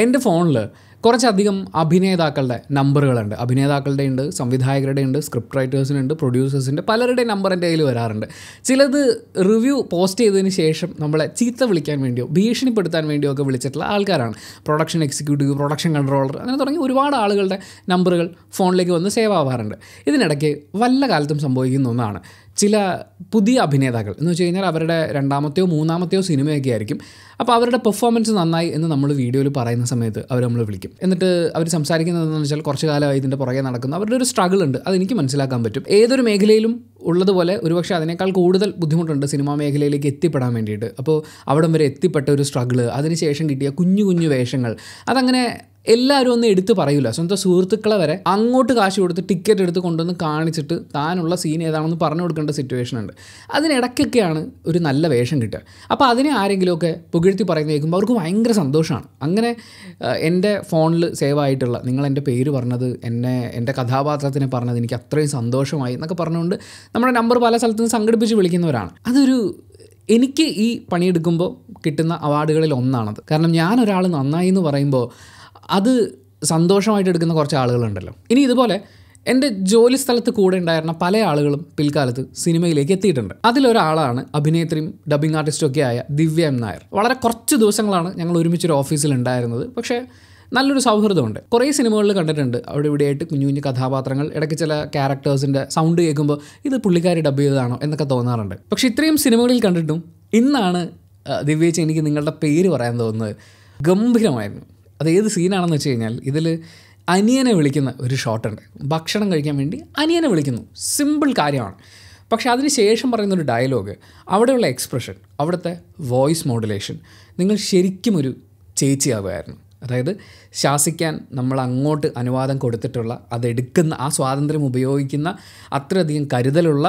എൻ്റെ ഫോണിൽ കുറച്ചധികം അഭിനേതാക്കളുടെ നമ്പറുകളുണ്ട് അഭിനേതാക്കളുടെ ഉണ്ട് സംവിധായകരുടെ ഉണ്ട് സ്ക്രിപ്റ്റ് റൈറ്റേഴ്സിനുണ്ട് പ്രൊഡ്യൂസേഴ്സിൻ്റെ പലരുടെ നമ്പർ എൻ്റെ കയ്യിൽ വരാറുണ്ട് ചിലത് റിവ്യൂ പോസ്റ്റ് ചെയ്തതിന് ശേഷം നമ്മളെ ചീത്ത വിളിക്കാൻ വേണ്ടിയോ ഭീഷണിപ്പെടുത്താൻ വേണ്ടിയോ ഒക്കെ വിളിച്ചിട്ടുള്ള ആൾക്കാരാണ് പ്രൊഡക്ഷൻ എക്സിക്യൂട്ടീവ് പ്രൊഡക്ഷൻ കൺട്രോളർ അങ്ങനെ തുടങ്ങി ഒരുപാട് ആളുകളുടെ നമ്പറുകൾ ഫോണിലേക്ക് വന്ന് സേവ് ആവാറുണ്ട് ഇതിനിടയ്ക്ക് വല്ല കാലത്തും സംഭവിക്കുന്ന ഒന്നാണ് ചില പുതിയ അഭിനേതാക്കൾ എന്ന് വെച്ച് കഴിഞ്ഞാൽ അവരുടെ രണ്ടാമത്തെയോ മൂന്നാമത്തെയോ സിനിമയൊക്കെ ആയിരിക്കും അപ്പോൾ അവരുടെ പെർഫോമൻസ് നന്നായി എന്ന് നമ്മൾ വീഡിയോയിൽ പറയുന്ന സമയത്ത് അവർ നമ്മൾ വിളിക്കും എന്നിട്ട് അവർ സംസാരിക്കുന്നതെന്ന് വെച്ചാൽ കുറച്ച് കാലമായി ഇതിൻ്റെ പുറകെ നടക്കുന്നു അവരുടെ ഒരു സ്ട്രഗിൾ ഉണ്ട് അതെനിക്ക് മനസ്സിലാക്കാൻ പറ്റും ഏതൊരു മേഖലയിലും ഉള്ളതുപോലെ ഒരുപക്ഷെ അതിനേക്കാൾ കൂടുതൽ ബുദ്ധിമുട്ടുണ്ട് സിനിമാ മേഖലയിലേക്ക് എത്തിപ്പെടാൻ വേണ്ടിയിട്ട് അപ്പോൾ അവിടം വരെ എത്തിപ്പെട്ട ഒരു സ്ട്രഗിൾ അതിനുശേഷം കിട്ടിയ കുഞ്ഞു കുഞ്ഞു വേഷങ്ങൾ അതങ്ങനെ എല്ലാവരും ഒന്നും എടുത്ത് പറയൂല സ്വന്തം സുഹൃത്തുക്കളെ വരെ അങ്ങോട്ട് കാശ് കൊടുത്ത് ടിക്കറ്റ് എടുത്ത് കൊണ്ടുവന്ന് കാണിച്ചിട്ട് താനുള്ള സീൻ ഏതാണെന്ന് പറഞ്ഞു കൊടുക്കേണ്ട സിറ്റുവേഷൻ ഉണ്ട് അതിനിടയ്ക്കൊക്കെയാണ് ഒരു നല്ല വേഷം കിട്ടുക അപ്പോൾ അതിനെ ആരെങ്കിലുമൊക്കെ പുകഴ്ത്തി പറയുന്നത് കേൾക്കുമ്പോൾ അവർക്ക് ഭയങ്കര സന്തോഷമാണ് അങ്ങനെ എൻ്റെ ഫോണിൽ സേവ് ആയിട്ടുള്ള നിങ്ങൾ എൻ്റെ പേര് പറഞ്ഞത് എന്നെ എൻ്റെ കഥാപാത്രത്തിനെ പറഞ്ഞത് എനിക്ക് അത്രയും സന്തോഷമായി എന്നൊക്കെ പറഞ്ഞുകൊണ്ട് നമ്മുടെ നമ്പർ പല നിന്ന് സംഘടിപ്പിച്ച് വിളിക്കുന്നവരാണ് അതൊരു എനിക്ക് ഈ പണിയെടുക്കുമ്പോൾ കിട്ടുന്ന അവാർഡുകളിൽ ഒന്നാണത് കാരണം ഞാൻ ഒരാൾ നന്നായി എന്ന് പറയുമ്പോൾ അത് സന്തോഷമായിട്ട് എടുക്കുന്ന കുറച്ച് ആളുകളുണ്ടല്ലോ ഇനി ഇതുപോലെ എൻ്റെ ജോലി സ്ഥലത്ത് കൂടെ ഉണ്ടായിരുന്ന പല ആളുകളും പിൽക്കാലത്ത് സിനിമയിലേക്ക് എത്തിയിട്ടുണ്ട് അതിലൊരാളാണ് അഭിനേത്രിയും ഡബിങ് ആർട്ടിസ്റ്റും ഒക്കെ ആയ ദിവ്യ എം നായർ വളരെ കുറച്ച് ദിവസങ്ങളാണ് ഞങ്ങൾ ഒരുമിച്ചൊരു ഓഫീസിൽ ഉണ്ടായിരുന്നത് പക്ഷേ നല്ലൊരു സൗഹൃദമുണ്ട് കുറേ സിനിമകളിൽ കണ്ടിട്ടുണ്ട് അവിടെ ഇവിടെയായിട്ട് കുഞ്ഞു കുഞ്ഞു കഥാപാത്രങ്ങൾ ഇടയ്ക്ക് ചില ക്യാരക്ടേഴ്സിൻ്റെ സൗണ്ട് കേൾക്കുമ്പോൾ ഇത് പുള്ളിക്കാരി ഡബ് ചെയ്തതാണോ എന്നൊക്കെ തോന്നാറുണ്ട് പക്ഷേ ഇത്രയും സിനിമകളിൽ കണ്ടിട്ടും ഇന്നാണ് ദിവ്യച്ച് എനിക്ക് നിങ്ങളുടെ പേര് പറയാൻ തോന്നുന്നത് ഗംഭീരമായിരുന്നു അത് ഏത് സീനാണെന്ന് വെച്ച് കഴിഞ്ഞാൽ ഇതിൽ അനിയനെ വിളിക്കുന്ന ഒരു ഷോട്ടുണ്ട് ഭക്ഷണം കഴിക്കാൻ വേണ്ടി അനിയനെ വിളിക്കുന്നു സിമ്പിൾ കാര്യമാണ് പക്ഷേ അതിന് ശേഷം പറയുന്നൊരു ഡയലോഗ് അവിടെയുള്ള എക്സ്പ്രഷൻ അവിടുത്തെ വോയിസ് മോഡുലേഷൻ നിങ്ങൾ ശരിക്കും ഒരു ചേച്ചിയാവുമായിരുന്നു അതായത് ശാസിക്കാൻ നമ്മൾ അങ്ങോട്ട് അനുവാദം കൊടുത്തിട്ടുള്ള അതെടുക്കുന്ന ആ സ്വാതന്ത്ര്യം ഉപയോഗിക്കുന്ന അത്രയധികം കരുതലുള്ള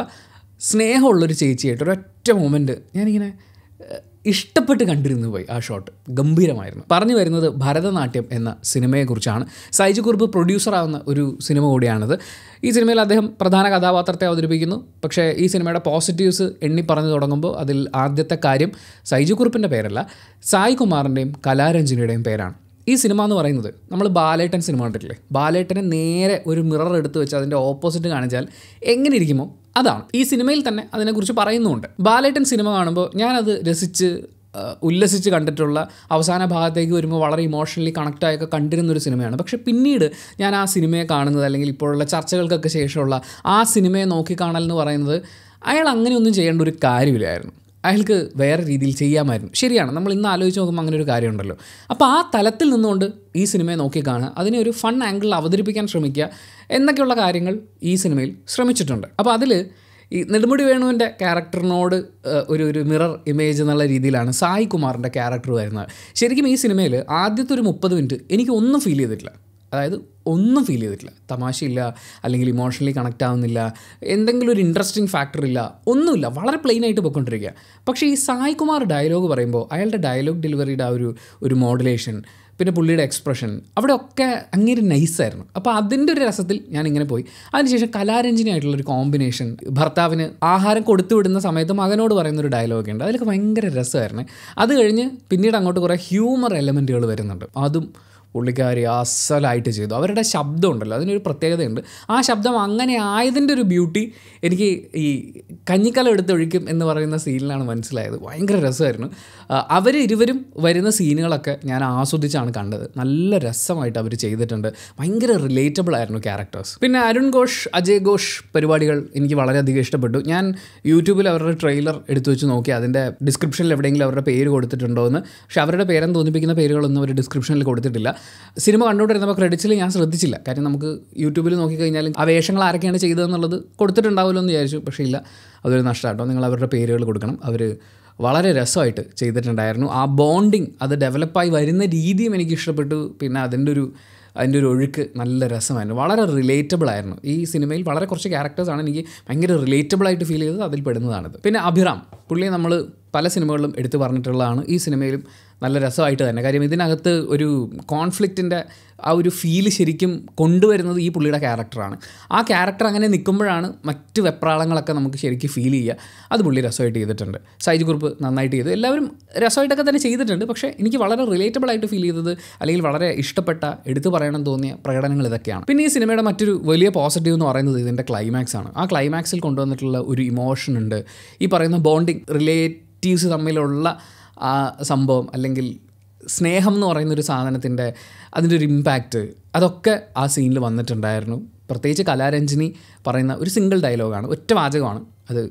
സ്നേഹമുള്ളൊരു ചേച്ചിയായിട്ട് ഒരൊറ്റ മൊമെൻറ്റ് ഞാനിങ്ങനെ ഇഷ്ടപ്പെട്ട് കണ്ടിരുന്നു പോയി ആ ഷോട്ട് ഗംഭീരമായിരുന്നു പറഞ്ഞു വരുന്നത് ഭരതനാട്യം എന്ന സിനിമയെക്കുറിച്ചാണ് സൈജു കുറുപ്പ് പ്രൊഡ്യൂസറാവുന്ന ഒരു സിനിമ കൂടിയാണിത് ഈ സിനിമയിൽ അദ്ദേഹം പ്രധാന കഥാപാത്രത്തെ അവതരിപ്പിക്കുന്നു പക്ഷേ ഈ സിനിമയുടെ പോസിറ്റീവ്സ് എണ്ണി പറഞ്ഞു തുടങ്ങുമ്പോൾ അതിൽ ആദ്യത്തെ കാര്യം സൈജു കുറുപ്പിൻ്റെ പേരല്ല സായികുമാറിൻ്റെയും കുമാറിൻ്റെയും പേരാണ് ഈ സിനിമ എന്ന് പറയുന്നത് നമ്മൾ ബാലേട്ടൻ സിനിമ കണ്ടിട്ടില്ലേ ബാലേട്ടനെ നേരെ ഒരു മിറർ എടുത്ത് വെച്ച് അതിൻ്റെ ഓപ്പോസിറ്റ് കാണിച്ചാൽ എങ്ങനെ ഇരിക്കുമോ അതാണ് ഈ സിനിമയിൽ തന്നെ അതിനെക്കുറിച്ച് പറയുന്നുമുണ്ട് ബാലേട്ടൻ സിനിമ കാണുമ്പോൾ ഞാനത് രസിച്ച് ഉല്ലസിച്ച് കണ്ടിട്ടുള്ള അവസാന ഭാഗത്തേക്ക് വരുമ്പോൾ വളരെ ഇമോഷണലി കണക്റ്റായൊക്കെ കണ്ടിരുന്നൊരു സിനിമയാണ് പക്ഷെ പിന്നീട് ഞാൻ ആ സിനിമയെ കാണുന്നത് അല്ലെങ്കിൽ ഇപ്പോഴുള്ള ചർച്ചകൾക്കൊക്കെ ശേഷമുള്ള ആ സിനിമയെ നോക്കിക്കാണൽ എന്ന് പറയുന്നത് അയാൾ അങ്ങനെയൊന്നും ചെയ്യേണ്ട ഒരു കാര്യമില്ലായിരുന്നു അയാൾക്ക് വേറെ രീതിയിൽ ചെയ്യാമായിരുന്നു ശരിയാണ് നമ്മൾ ഇന്ന് ആലോചിച്ച് നോക്കുമ്പോൾ അങ്ങനെ ഒരു കാര്യമുണ്ടല്ലോ അപ്പോൾ ആ തലത്തിൽ നിന്നുകൊണ്ട് ഈ സിനിമയെ നോക്കി കാണുക അതിനെ ഒരു ഫൺ ആംഗിളിൽ അവതരിപ്പിക്കാൻ ശ്രമിക്കുക എന്നൊക്കെയുള്ള കാര്യങ്ങൾ ഈ സിനിമയിൽ ശ്രമിച്ചിട്ടുണ്ട് അപ്പോൾ അതിൽ ഈ നെടുമുടി വേണുവിൻ്റെ ക്യാരക്ടറിനോട് ഒരു ഒരു മിറർ ഇമേജ് എന്നുള്ള രീതിയിലാണ് സായി കുമാറിൻ്റെ ക്യാരക്ടർ വരുന്നത് ശരിക്കും ഈ സിനിമയിൽ ആദ്യത്തെ ഒരു മുപ്പത് മിനിറ്റ് എനിക്ക് ഒന്നും ഫീൽ ചെയ്തിട്ടില്ല അതായത് ഒന്നും ഫീൽ ചെയ്തിട്ടില്ല തമാശയില്ല അല്ലെങ്കിൽ ഇമോഷണലി കണക്റ്റ് ആവുന്നില്ല എന്തെങ്കിലും ഒരു ഇൻട്രസ്റ്റിംഗ് ഫാക്ടർ ഇല്ല ഒന്നുമില്ല വളരെ പ്ലെയിൻ ആയിട്ട് പോയിക്കൊണ്ടിരിക്കുക പക്ഷേ ഈ സായ് കുമാർ ഡയലോഗ് പറയുമ്പോൾ അയാളുടെ ഡയലോഗ് ഡെലിവറിയുടെ ആ ഒരു ഒരു മോഡുലേഷൻ പിന്നെ പുള്ളിയുടെ എക്സ്പ്രഷൻ അവിടെ ഒക്കെ അങ്ങനെ നൈസായിരുന്നു അപ്പോൾ അതിൻ്റെ ഒരു രസത്തിൽ ഞാൻ ഇങ്ങനെ പോയി അതിനുശേഷം കലാരഞ്ജിനായിട്ടുള്ള ഒരു കോമ്പിനേഷൻ ഭർത്താവിന് ആഹാരം കൊടുത്തു വിടുന്ന സമയത്ത് മകനോട് പറയുന്ന ഒരു ഡയലോഗ് ഉണ്ട് അതിലൊക്കെ ഭയങ്കര രസമായിരുന്നു അത് കഴിഞ്ഞ് പിന്നീട് അങ്ങോട്ട് കുറേ ഹ്യൂമർ എലമെൻറ്റുകൾ വരുന്നുണ്ട് അതും പുള്ളിക്കാരി അസലായിട്ട് ചെയ്തു അവരുടെ ശബ്ദം ഉണ്ടല്ലോ അതിനൊരു പ്രത്യേകതയുണ്ട് ആ ശബ്ദം അങ്ങനെ ആയതിൻ്റെ ഒരു ബ്യൂട്ടി എനിക്ക് ഈ കഞ്ഞിക്കല എടുത്തൊഴിക്കും എന്ന് പറയുന്ന സീനിലാണ് മനസ്സിലായത് ഭയങ്കര രസമായിരുന്നു അവർ ഇരുവരും വരുന്ന സീനുകളൊക്കെ ഞാൻ ആസ്വദിച്ചാണ് കണ്ടത് നല്ല രസമായിട്ട് അവർ ചെയ്തിട്ടുണ്ട് ഭയങ്കര റിലേറ്റബിൾ ആയിരുന്നു ക്യാരക്ടേഴ്സ് പിന്നെ അരുൺ ഘോഷ് അജയ് ഘോഷ് പരിപാടികൾ എനിക്ക് വളരെയധികം ഇഷ്ടപ്പെട്ടു ഞാൻ യൂട്യൂബിൽ അവരുടെ ട്രെയിലർ എടുത്തു വെച്ച് നോക്കി അതിൻ്റെ ഡിസ്ക്രിപ്ഷനിൽ എവിടെയെങ്കിലും അവരുടെ പേര് കൊടുത്തിട്ടുണ്ടോ എന്ന് പക്ഷേ അവരുടെ പേരെന്ന് തോന്നിപ്പിക്കുന്ന പേരുകളൊന്നും അവർ ഡിസ്ക്രിപ്ഷനിൽ കൊടുത്തിട്ടില്ല സിനിമ കണ്ടുകൊണ്ടിരുന്നപ്പോൾ ക്രെഡിറ്റ്സിൽ ഞാൻ ശ്രദ്ധിച്ചില്ല കാര്യം നമുക്ക് യൂട്യൂബിൽ നോക്കിക്കഴിഞ്ഞാൽ ആ വേഷങ്ങൾ ആരൊക്കെയാണ് ചെയ്തതെന്നുള്ളത് കൊടുത്തിട്ടുണ്ടാവുമല്ലോ എന്ന് വിചാരിച്ചു പക്ഷേ ഇല്ല അതൊരു നഷ്ടമാട്ടോ നിങ്ങൾ അവരുടെ പേരുകൾ കൊടുക്കണം അവർ വളരെ രസമായിട്ട് ചെയ്തിട്ടുണ്ടായിരുന്നു ആ ബോണ്ടിങ് അത് ഡെവലപ്പായി വരുന്ന രീതിയും എനിക്ക് ഇഷ്ടപ്പെട്ടു പിന്നെ അതിൻ്റെ ഒരു അതിൻ്റെ ഒരു ഒഴുക്ക് നല്ല രസമായിരുന്നു വളരെ റിലേറ്റബിൾ ആയിരുന്നു ഈ സിനിമയിൽ വളരെ കുറച്ച് ക്യാരക്ടേഴ്സാണ് എനിക്ക് ഭയങ്കര റിലേറ്റബിളായിട്ട് ഫീൽ ചെയ്തത് അതിൽ പെടുന്നതാണിത് പിന്നെ അഭിറാം പുള്ളി നമ്മൾ പല സിനിമകളിലും എടുത്തു പറഞ്ഞിട്ടുള്ളതാണ് ഈ സിനിമയിലും നല്ല രസമായിട്ട് തന്നെ കാര്യം ഇതിനകത്ത് ഒരു കോൺഫ്ലിക്റ്റിൻ്റെ ആ ഒരു ഫീല് ശരിക്കും കൊണ്ടുവരുന്നത് ഈ പുള്ളിയുടെ ക്യാരക്ടറാണ് ആ ക്യാരക്ടർ അങ്ങനെ നിൽക്കുമ്പോഴാണ് മറ്റ് വെപ്രാളങ്ങളൊക്കെ നമുക്ക് ശരിക്കും ഫീൽ ചെയ്യുക അത് പുള്ളി രസമായിട്ട് ചെയ്തിട്ടുണ്ട് സൈജ് കുറുപ്പ് നന്നായിട്ട് ചെയ്തു എല്ലാവരും രസമായിട്ടൊക്കെ തന്നെ ചെയ്തിട്ടുണ്ട് പക്ഷേ എനിക്ക് വളരെ റിലേറ്റബിൾ ആയിട്ട് ഫീൽ ചെയ്തത് അല്ലെങ്കിൽ വളരെ ഇഷ്ടപ്പെട്ട എടുത്തു പറയണം തോന്നിയ പ്രകടനങ്ങൾ ഇതൊക്കെയാണ് പിന്നെ ഈ സിനിമയുടെ മറ്റൊരു വലിയ പോസിറ്റീവ് എന്ന് പറയുന്നത് ഇതിൻ്റെ ക്ലൈമാക്സ് ആണ് ആ ക്ലൈമാക്സിൽ കൊണ്ടുവന്നിട്ടുള്ള ഒരു ഇമോഷൻ ഉണ്ട് ഈ പറയുന്ന ബോണ്ടിങ് റിലേറ്റീവ്സ് തമ്മിലുള്ള ആ സംഭവം അല്ലെങ്കിൽ സ്നേഹം എന്ന് പറയുന്നൊരു സാധനത്തിൻ്റെ അതിൻ്റെ ഒരു ഇമ്പാക്റ്റ് അതൊക്കെ ആ സീനിൽ വന്നിട്ടുണ്ടായിരുന്നു പ്രത്യേകിച്ച് കലാരഞ്ജിനി പറയുന്ന ഒരു സിംഗിൾ ഡയലോഗാണ് ഒറ്റ വാചകമാണ് അത്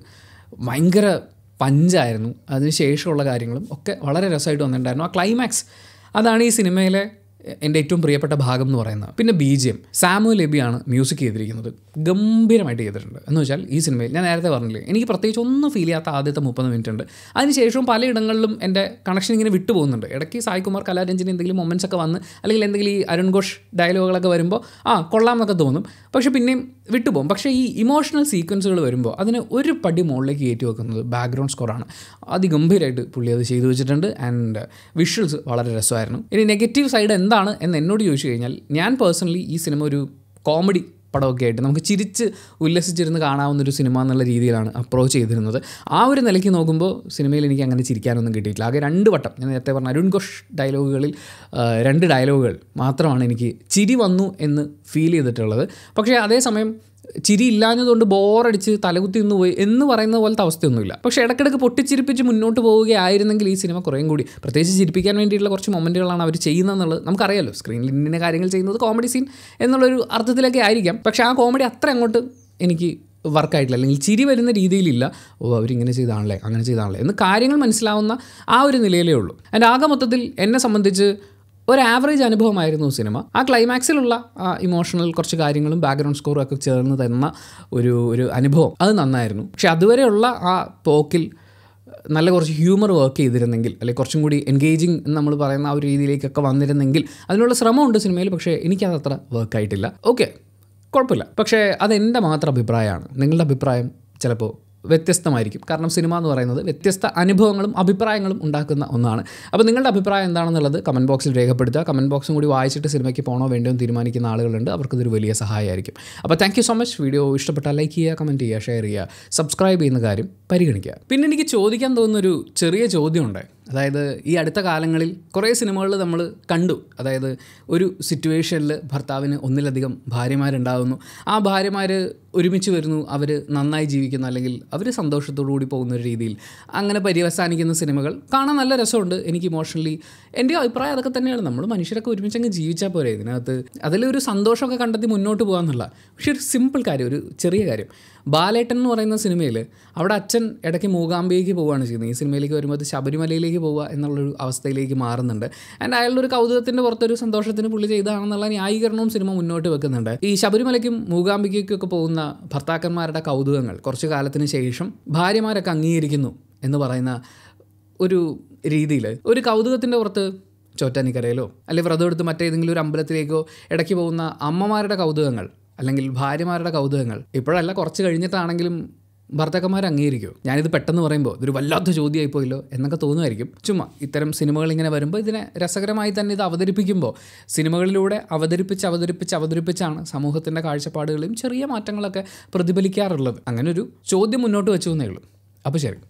ഭയങ്കര പഞ്ചായിരുന്നു അതിന് ശേഷമുള്ള കാര്യങ്ങളും ഒക്കെ വളരെ രസമായിട്ട് വന്നിട്ടുണ്ടായിരുന്നു ആ ക്ലൈമാക്സ് അതാണ് ഈ സിനിമയിലെ എൻ്റെ ഏറ്റവും പ്രിയപ്പെട്ട ഭാഗം എന്ന് പറയുന്നത് പിന്നെ ബി ജി എം സാമു ലബിയാണ് മ്യൂസിക് ചെയ്തിരിക്കുന്നത് ഗംഭീരമായിട്ട് ചെയ്തിട്ടുണ്ട് എന്ന് വെച്ചാൽ ഈ സിനിമയിൽ ഞാൻ നേരത്തെ പറഞ്ഞില്ലേ എനിക്ക് പ്രത്യേകിച്ച് ഒന്നും ഫീൽ ചെയ്യാത്ത ആദ്യത്തെ മുപ്പത് മിനിറ്റ് ഉണ്ട് അതിനുശേഷവും പലയിടങ്ങളിലും എൻ്റെ കണക്ഷൻ ഇങ്ങനെ വിട്ടുപോകുന്നുണ്ട് ഇടയ്ക്ക് സായികുമാർ കലാരഞ്ജന് എന്തെങ്കിലും മൊമെൻസ് ഒക്കെ വന്ന് അല്ലെങ്കിൽ എന്തെങ്കിലും ഈ അരുൺ ഘോഷ് ഡയലോഗുകളൊക്കെ വരുമ്പോൾ ആ കൊള്ളാമെന്നൊക്കെ തോന്നും പക്ഷേ പിന്നെയും വിട്ടുപോകും പക്ഷേ ഈ ഇമോഷണൽ സീക്വൻസുകൾ വരുമ്പോൾ അതിന് ഒരു പടി മുകളിലേക്ക് കയറ്റി വെക്കുന്നത് ബാക്ക്ഗ്രൗണ്ട് സ്കോറാണ് അതിഗംഭീരമായിട്ട് പുള്ളി അത് ചെയ്തു വെച്ചിട്ടുണ്ട് ആൻഡ് വിഷ്വൽസ് uh, വളരെ രസമായിരുന്നു ഇനി നെഗറ്റീവ് സൈഡ് എന്താണ് എന്ന് എന്നോട് ചോദിച്ചു കഴിഞ്ഞാൽ ഞാൻ പേഴ്സണലി ഈ സിനിമ ഒരു കോമഡി പടമൊക്കെ ആയിട്ട് നമുക്ക് ചിരിച്ച് ഉല്ലസിച്ചിരുന്ന് ഒരു സിനിമ എന്നുള്ള രീതിയിലാണ് അപ്രോച്ച് ചെയ്തിരുന്നത് ആ ഒരു നിലയ്ക്ക് നോക്കുമ്പോൾ സിനിമയിൽ എനിക്ക് അങ്ങനെ ചിരിക്കാനൊന്നും കിട്ടിയിട്ടില്ല ആകെ രണ്ട് വട്ടം ഞാൻ നേരത്തെ പറഞ്ഞ അരുൺ ഘോഷ് ഡയലോഗുകളിൽ രണ്ട് ഡയലോഗുകൾ മാത്രമാണ് എനിക്ക് ചിരി വന്നു എന്ന് ഫീൽ ചെയ്തിട്ടുള്ളത് പക്ഷേ അതേസമയം ചിരി ഇല്ലാഞ്ഞതുകൊണ്ട് ബോറടിച്ച് തലകുത്തി നിന്ന് പോയി എന്ന് പറയുന്ന പോലത്തെ അവസ്ഥയൊന്നുമില്ല പക്ഷേ ഇടക്കിടക്ക് പൊട്ടിച്ചിരിപ്പിച്ച് മുന്നോട്ട് പോവുകയായിരുന്നെങ്കിൽ ഈ സിനിമ കുറേയും കൂടി പ്രത്യേകിച്ച് ചിരിപ്പിക്കാൻ വേണ്ടിയിട്ടുള്ള കുറച്ച് മൊമെൻറ്റുകളാണ് അവർ ചെയ്യുന്നതെന്നുള്ളത് നമുക്കറിയാലോ സ്ക്രീനിൽ ഇന്ന കാര്യങ്ങൾ ചെയ്യുന്നത് കോമഡി സീൻ എന്നുള്ളൊരു അർത്ഥത്തിലൊക്കെ ആയിരിക്കാം പക്ഷേ ആ കോമഡി അത്ര അങ്ങോട്ട് എനിക്ക് വർക്കായിട്ടില്ല അല്ലെങ്കിൽ ചിരി വരുന്ന രീതിയിലില്ല ഓ അവരിങ്ങനെ ചെയ്താണല്ലേ അങ്ങനെ ചെയ്താണല്ലേ എന്ന് കാര്യങ്ങൾ മനസ്സിലാവുന്ന ആ ഒരു നിലയിലേ ഉള്ളൂ എൻ്റെ ആകെ മൊത്തത്തിൽ എന്നെ സംബന്ധിച്ച് ഒരു ആവറേജ് അനുഭവമായിരുന്നു സിനിമ ആ ക്ലൈമാക്സിലുള്ള ഇമോഷണൽ കുറച്ച് കാര്യങ്ങളും ബാക്ക്ഗ്രൗണ്ട് സ്കോറും ഒക്കെ ചേർന്ന് തരുന്ന ഒരു ഒരു അനുഭവം അത് നന്നായിരുന്നു പക്ഷെ അതുവരെയുള്ള ആ പോക്കിൽ നല്ല കുറച്ച് ഹ്യൂമർ വർക്ക് ചെയ്തിരുന്നെങ്കിൽ അല്ലെങ്കിൽ കുറച്ചും കൂടി എൻഗേജിങ് എന്ന് നമ്മൾ പറയുന്ന ആ ഒരു രീതിയിലേക്കൊക്കെ വന്നിരുന്നെങ്കിൽ അതിനുള്ള ശ്രമമുണ്ട് സിനിമയിൽ പക്ഷേ എനിക്കത് അത്ര വർക്കായിട്ടില്ല ഓക്കെ കുഴപ്പമില്ല പക്ഷേ അതെൻ്റെ മാത്രം അഭിപ്രായമാണ് നിങ്ങളുടെ അഭിപ്രായം ചിലപ്പോൾ വ്യത്യസ്തമായിരിക്കും കാരണം സിനിമ എന്ന് പറയുന്നത് വ്യത്യസ്ത അനുഭവങ്ങളും അഭിപ്രായങ്ങളും ഉണ്ടാക്കുന്ന ഒന്നാണ് അപ്പോൾ നിങ്ങളുടെ അഭിപ്രായം എന്താണെന്നുള്ളത് കമൻറ്റ് ബോക്സിൽ രേഖപ്പെടുത്തുക കമൻറ്റ് ബോക്സും കൂടി വായിച്ചിട്ട് സിനിമയ്ക്ക് പോകണോ വേണ്ടോ എന്ന് തീരുമാനിക്കുന്ന ആളുകളുണ്ട് അവർക്കതൊരു വലിയ സഹായമായിരിക്കും അപ്പോൾ thank you so much video ഇഷ്ടപ്പെട്ടാൽ ലൈക്ക് ചെയ്യുക കമൻറ്റ് ചെയ്യുക ഷെയർ ചെയ്യുക സബ്സ്ക്രൈബ് ചെയ്യുന്ന കാര്യം പരിഗണിക്കുക പിന്നെ എനിക്ക് ചോദിക്കാൻ തോന്നുന്നൊരു ചെറിയ ചോദ്യമുണ്ട് അതായത് ഈ അടുത്ത കാലങ്ങളിൽ കുറേ സിനിമകളിൽ നമ്മൾ കണ്ടു അതായത് ഒരു സിറ്റുവേഷനിൽ ഭർത്താവിന് ഒന്നിലധികം ഭാര്യമാരുണ്ടാകുന്നു ആ ഭാര്യമാർ ഒരുമിച്ച് വരുന്നു അവർ നന്നായി ജീവിക്കുന്നു അല്ലെങ്കിൽ അവർ സന്തോഷത്തോടു കൂടി പോകുന്ന ഒരു രീതിയിൽ അങ്ങനെ പര്യവസാനിക്കുന്ന സിനിമകൾ കാണാൻ നല്ല രസമുണ്ട് എനിക്ക് ഇമോഷണലി എൻ്റെ അഭിപ്രായം അതൊക്കെ തന്നെയാണ് നമ്മൾ മനുഷ്യരൊക്കെ ഒരുമിച്ച് അങ്ങ് ജീവിച്ചാൽ പോരെ ഇതിനകത്ത് അതിലൊരു സന്തോഷമൊക്കെ കണ്ടെത്തി മുന്നോട്ട് പോകാമെന്നുള്ള പക്ഷേ ഒരു സിമ്പിൾ കാര്യം ഒരു ചെറിയ കാര്യം ബാലേട്ടൻ എന്ന് പറയുന്ന സിനിമയിൽ അവിടെ അച്ഛൻ ഇടയ്ക്ക് മൂകാംബിയേക്ക് പോവുകയാണ് ചെയ്യുന്നത് ഈ സിനിമയിലേക്ക് വരുമ്പോൾ ശബരിമലയിലേക്ക് ജയിലിലേക്ക് പോവുക എന്നുള്ളൊരു അവസ്ഥയിലേക്ക് മാറുന്നുണ്ട് ആൻഡ് അയാളുടെ ഒരു കൗതുകത്തിൻ്റെ പുറത്തൊരു സന്തോഷത്തിന് പുള്ളി ചെയ്താണെന്നുള്ള ന്യായീകരണവും സിനിമ മുന്നോട്ട് വെക്കുന്നുണ്ട് ഈ ശബരിമലയ്ക്കും മൂകാംബികയ്ക്കൊക്കെ പോകുന്ന ഭർത്താക്കന്മാരുടെ കൗതുകങ്ങൾ കുറച്ചു കാലത്തിന് ശേഷം ഭാര്യമാരൊക്കെ അംഗീകരിക്കുന്നു എന്ന് പറയുന്ന ഒരു രീതിയിൽ ഒരു കൗതുകത്തിൻ്റെ പുറത്ത് ചോറ്റാനിക്കരയിലോ അല്ലെങ്കിൽ വ്രതം എടുത്ത് മറ്റേതെങ്കിലും ഒരു അമ്പലത്തിലേക്കോ ഇടയ്ക്ക് പോകുന്ന അമ്മമാരുടെ കൗതുകങ്ങൾ അല്ലെങ്കിൽ ഭാര്യമാരുടെ കൗതുകങ്ങൾ ഇപ്പോഴല്ല കുറച്ച് കഴിഞ്ഞിട്ടാണെങ്കിലും ഭർത്താക്കന്മാർ അംഗീകരിക്കുമോ ഞാനിത് പെട്ടെന്ന് പറയുമ്പോൾ ഇതൊരു വല്ലാത്ത ചോദ്യമായി പോയല്ലോ എന്നൊക്കെ തോന്നുമായിരിക്കും ചുമ്മാ ഇത്തരം സിനിമകൾ ഇങ്ങനെ വരുമ്പോൾ ഇതിനെ രസകരമായി തന്നെ ഇത് അവതരിപ്പിക്കുമ്പോൾ സിനിമകളിലൂടെ അവതരിപ്പിച്ച് അവതരിപ്പിച്ച് അവതരിപ്പിച്ചാണ് സമൂഹത്തിൻ്റെ കാഴ്ചപ്പാടുകളെയും ചെറിയ മാറ്റങ്ങളൊക്കെ പ്രതിഫലിക്കാറുള്ളത് അങ്ങനെ ഒരു ചോദ്യം മുന്നോട്ട് വെച്ചു തന്നേ ഉള്ളൂ അപ്പോൾ ശരി